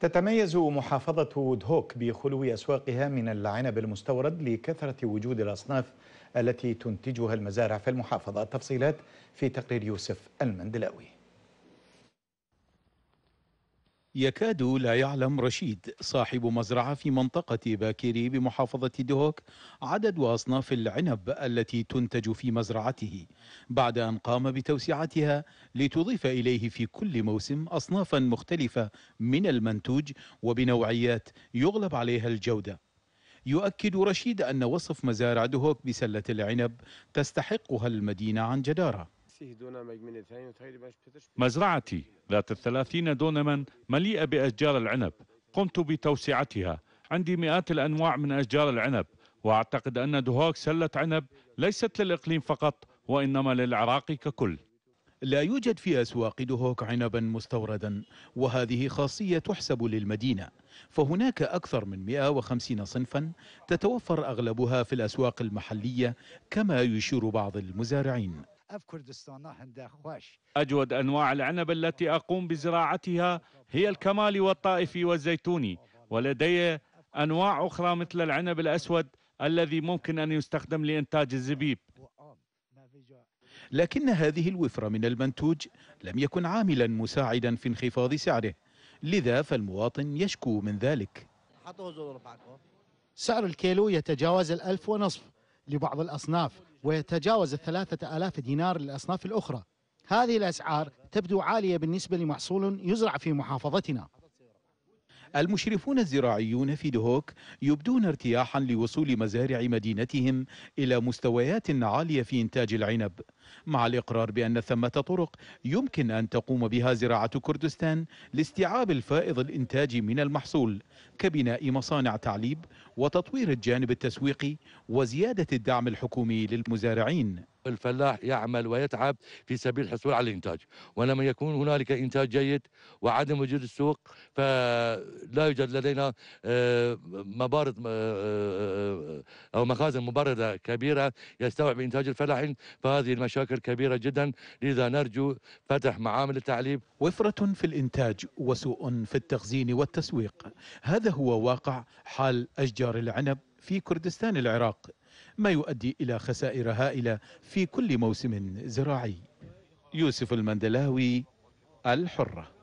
تتميز محافظة دهوك بخلو أسواقها من العنب المستورد لكثرة وجود الأصناف التي تنتجها المزارع في المحافظة التفصيلات في تقرير يوسف المندلاوي يكاد لا يعلم رشيد صاحب مزرعة في منطقة باكيري بمحافظة دهوك عدد وأصناف العنب التي تنتج في مزرعته بعد أن قام بتوسعتها لتضيف إليه في كل موسم أصنافا مختلفة من المنتوج وبنوعيات يغلب عليها الجودة يؤكد رشيد أن وصف مزارع دهوك بسلة العنب تستحقها المدينة عن جدارة مزرعتي ذات الثلاثين دونما مليئة بأشجار العنب قمت بتوسعتها عندي مئات الأنواع من أشجار العنب وأعتقد أن دهوك سلة عنب ليست للإقليم فقط وإنما للعراق ككل لا يوجد في أسواق دهوك عنبا مستوردا وهذه خاصية تحسب للمدينة فهناك أكثر من 150 صنفا تتوفر أغلبها في الأسواق المحلية كما يشير بعض المزارعين اجود انواع العنب التي اقوم بزراعتها هي الكمالي والطائفي والزيتوني ولدي انواع اخرى مثل العنب الاسود الذي ممكن ان يستخدم لانتاج الزبيب لكن هذه الوفره من المنتوج لم يكن عاملا مساعدا في انخفاض سعره لذا فالمواطن يشكو من ذلك سعر الكيلو يتجاوز الألف ونصف لبعض الأصناف ويتجاوز الثلاثة آلاف دينار للأصناف الأخرى هذه الأسعار تبدو عالية بالنسبة لمحصول يزرع في محافظتنا المشرفون الزراعيون في دهوك يبدون ارتياحا لوصول مزارع مدينتهم إلى مستويات عالية في إنتاج العنب مع الإقرار بأن ثمة طرق يمكن أن تقوم بها زراعة كردستان لاستيعاب الفائض الإنتاجي من المحصول كبناء مصانع تعليب وتطوير الجانب التسويقي وزيادة الدعم الحكومي للمزارعين الفلاح يعمل ويتعب في سبيل الحصول على الانتاج ولما يكون هنالك انتاج جيد وعدم وجود السوق فلا يوجد لدينا آه، مبارد آه، آه، او مخازن مبرده كبيره يستوعب انتاج الفلاحين فهذه المشاريع مشاكل كبيرة جدا لذا نرجو فتح معامل التعليم وفرة في الإنتاج وسوء في التخزين والتسويق هذا هو واقع حال أشجار العنب في كردستان العراق ما يؤدي إلى خسائر هائلة في كل موسم زراعي يوسف المندلاوي الحره